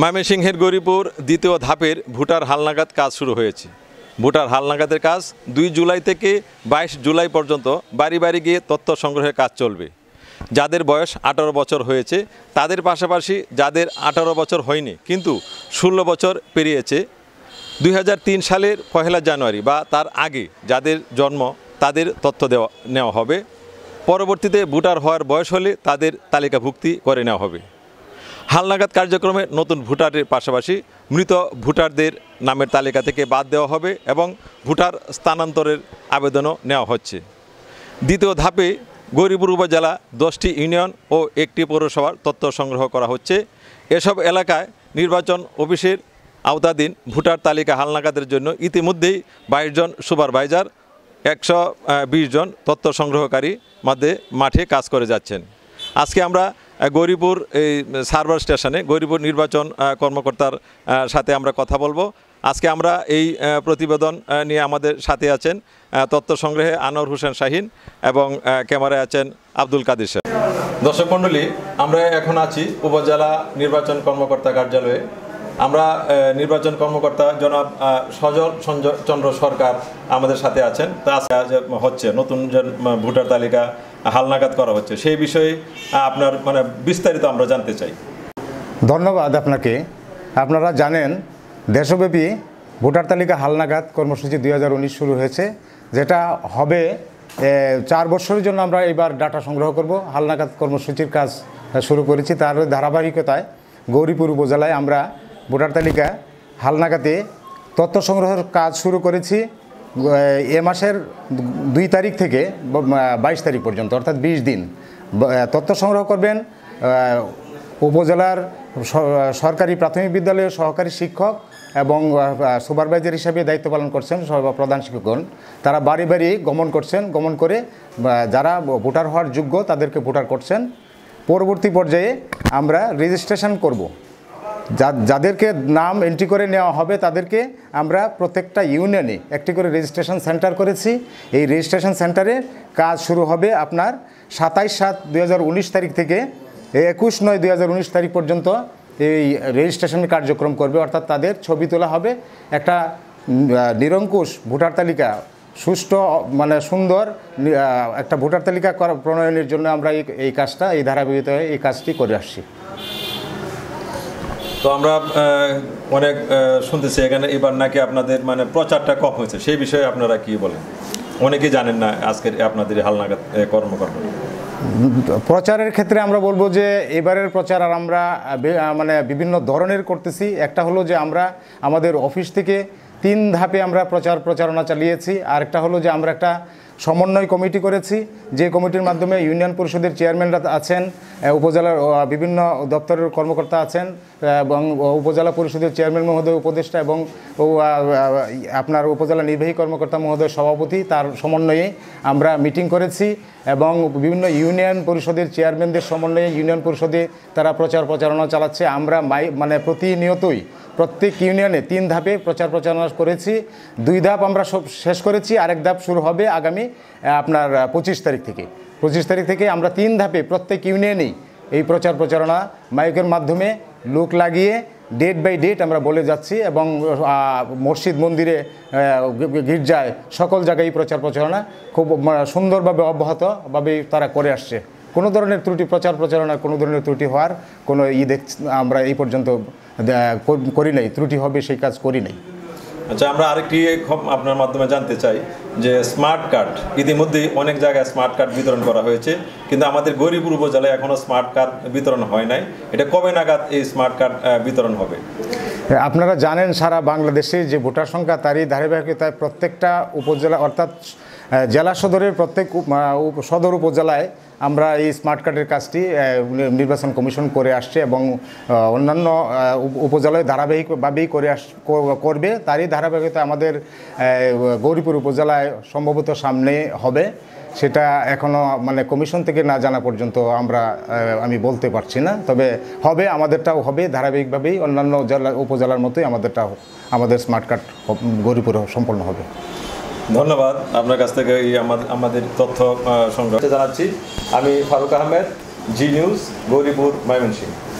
ময়মনসিংহের গরিপুর দ্বিতীয় ধাপের ভুটার হালনাগাদ কাজ শুরু হয়েছে ভুটার হালনাগাদের কাজ দুই জুলাই থেকে বাইশ জুলাই পর্যন্ত বাড়ি বাড়ি গিয়ে তথ্য সংগ্রহের কাজ চলবে যাদের বয়স আঠারো বছর হয়েছে তাদের পাশাপাশি যাদের আঠারো বছর হয়নি কিন্তু ষোলো বছর পেরিয়েছে দুই সালের পহেলা জানুয়ারি বা তার আগে যাদের জন্ম তাদের তথ্য দেওয়া নেওয়া হবে পরবর্তীতে ভোটার হওয়ার বয়স হলে তাদের তালিকাভুক্তি করে নেওয়া হবে হালনাগাদ কার্যক্রমে নতুন ভোটারের পাশাপাশি মৃত ভোটারদের নামের তালিকা থেকে বাদ দেওয়া হবে এবং ভোটার স্থানান্তরের আবেদনও নেওয়া হচ্ছে দ্বিতীয় ধাপে গৌরীপুর উপজেলা দশটি ইউনিয়ন ও একটি পৌরসভার তথ্য সংগ্রহ করা হচ্ছে এসব এলাকায় নির্বাচন অফিসের আওতাধীন ভোটার তালিকা হালনাগাদের জন্য ইতিমধ্যেই বাইশ জন সুপারভাইজার একশো জন তথ্য সংগ্রহকারী মধ্যে মাঠে কাজ করে যাচ্ছেন আজকে আমরা গৌরীপুর এই সার্ভার স্টেশনে গৌরীপুর নির্বাচন কর্মকর্তার সাথে আমরা কথা বলবো আজকে আমরা এই প্রতিবেদন নিয়ে আমাদের সাথে আছেন তথ্য সংগ্রহে আনোয়ার হোসেন শাহিন এবং ক্যামেরায় আছেন আব্দুল কাদির সাহেব দর্শক মণ্ডলী আমরা এখন আছি উপজেলা নির্বাচন কর্মকর্তা কার্যালয়ে আমরা নির্বাচন কর্মকর্তা জনাব সজল চন্দ্র সরকার আমাদের সাথে আছেন তা হচ্ছে নতুন যে ভোটার তালিকা হালনাগাদ করা হচ্ছে সেই বিষয়ে আপনার মানে বিস্তারিত আমরা জানতে চাই ধন্যবাদ আপনাকে আপনারা জানেন দেশব্যাপী ভোটার তালিকা হালনাগাদ কর্মসূচি দুই শুরু হয়েছে যেটা হবে চার বছরের জন্য আমরা এবার ডাটা সংগ্রহ করব হালনাগাদ কর্মসূচির কাজ শুরু করেছি তার ধারাবাহিকতায় গৌরীপুর উপজেলায় আমরা ভোটার তালিকা হালনাগাতে তথ্য সংগ্রহের কাজ শুরু করেছি এ মাসের দুই তারিখ থেকে বাইশ তারিখ পর্যন্ত অর্থাৎ বিশ দিন তথ্য সংগ্রহ করবেন উপজেলার সরকারি প্রাথমিক বিদ্যালয়ের সহকারী শিক্ষক এবং সুপারভাইজার হিসাবে দায়িত্ব পালন করছেন প্রধান শিক্ষকগণ তারা বাড়ি বাড়ি গমন করছেন গমন করে যারা ভোটার হওয়ার যোগ্য তাদেরকে ভোটার করছেন পরবর্তী পর্যায়ে আমরা রেজিস্ট্রেশন করব যাদেরকে নাম এন্ট্রি করে নেওয়া হবে তাদেরকে আমরা প্রত্যেকটা ইউনিয়নে একটি করে রেজিস্ট্রেশন সেন্টার করেছি এই রেজিস্ট্রেশন সেন্টারে কাজ শুরু হবে আপনার সাতাইশ সাত দুই তারিখ থেকে একুশ নয় দুই তারিখ পর্যন্ত এই রেজিস্ট্রেশন কার্যক্রম করবে অর্থাৎ তাদের ছবি তোলা হবে একটা নিরঙ্কুশ ভোটার তালিকা সুষ্ঠু মানে সুন্দর একটা ভোটার তালিকা প্রণয়নের জন্য আমরা এই কাজটা এই ধারাবাহিকতায় এই কাজটি করে আসছি তো আমরা অনেক শুনতেছি এখানে এবার নাকি আপনাদের মানে প্রচারটা কম হয়েছে সেই বিষয়ে আপনারা কি বলেন অনেকে জানেন না আজকের আপনাদের হালনাগাদ কর্মকর্ম প্রচারের ক্ষেত্রে আমরা বলবো যে এবারের প্রচার আর আমরা মানে বিভিন্ন ধরনের করতেছি একটা হলো যে আমরা আমাদের অফিস থেকে তিন ধাপে আমরা প্রচার প্রচারণা চালিয়েছি আরেকটা হলো যে আমরা একটা সমন্বয় কমিটি করেছি যে কমিটির মাধ্যমে ইউনিয়ন পরিষদের চেয়ারম্যানরা আছেন উপজেলার বিভিন্ন দপ্তরের কর্মকর্তা আছেন এবং উপজেলা পরিষদের চেয়ারম্যান মহোদয় উপদেষ্টা এবং আপনার উপজেলা নির্বাহী কর্মকর্তা মহোদয় সভাপতি তার সমন্বয়ে আমরা মিটিং করেছি এবং বিভিন্ন ইউনিয়ন পরিষদের চেয়ারম্যানদের সমন্বয়ে ইউনিয়ন পরিষদে তারা প্রচার প্রচারণা চালাচ্ছে আমরা মানে প্রতিনিয়তই প্রত্যেক ইউনিয়নে তিন ধাপে প্রচার প্রচারণা করেছি দুই ধাপ আমরা সব শেষ করেছি আরেক ধাপ শুরু হবে আগামী আপনার পঁচিশ তারিখ থেকে পঁচিশ তারিখ থেকে আমরা তিন ধাপে প্রত্যেক ইউনিয়নেই এই প্রচার প্রচারণা মাইকের মাধ্যমে লোক লাগিয়ে ডেট বাই ডেট আমরা বলে যাচ্ছি এবং মসজিদ মন্দিরে গির্জায় সকল জায়গায় এই প্রচার প্রচারণা খুব সুন্দরভাবে অব্যাহতভাবে তারা করে আসছে কোনো ধরনের ত্রুটি প্রচার প্রচারণা কোনো ধরনের ত্রুটি হওয়ার কোনো ই দেখ আমরা এই পর্যন্ত করি নাই ত্রুটি হবে সেই কাজ করি নাই আচ্ছা আমরা আরেকটি আপনার মাধ্যমে জানতে চাই যে স্মার্ট কার্ড ইতিমধ্যে অনেক জায়গায় স্মার্ট কার্ড বিতরণ করা হয়েছে কিন্তু আমাদের গরিবপুর উপজেলায় এখনও স্মার্ট কার্ড বিতরণ হয় নাই এটা কবে নাগাদ এই স্মার্ট কার্ড বিতরণ হবে আপনারা জানেন সারা বাংলাদেশে যে ভোটার সংখ্যা তারই ধারাবাহিকতায় প্রত্যেকটা উপজেলা অর্থাৎ জেলা সদরের প্রত্যেক সদর উপজেলায় আমরা এই স্মার্ট কার্ডের কাজটি নির্বাচন কমিশন করে আসছে এবং অন্যান্য উপজেলায় ধারাবাহিকভাবেই করে আস করবে তারই ধারাবাহিকতা আমাদের গৌরীপুর উপজেলায় সম্ভবত সামনে হবে সেটা এখনও মানে কমিশন থেকে না জানা পর্যন্ত আমরা আমি বলতে পারছি না তবে হবে আমাদেরটাও হবে ধারাবাহিকভাবেই অন্যান্য জেলা উপজেলার মতোই আমাদেরটাও আমাদের স্মার্ট কার্ড গৌরীপুরে সম্পন্ন হবে ধন্যবাদ আপনার কাছ থেকে এই আমাদের তথ্য সংগ্রহ জানাচ্ছি আমি ফারুক আহমেদ জি নিউজ গৌরীপুর ময়মনসিংহ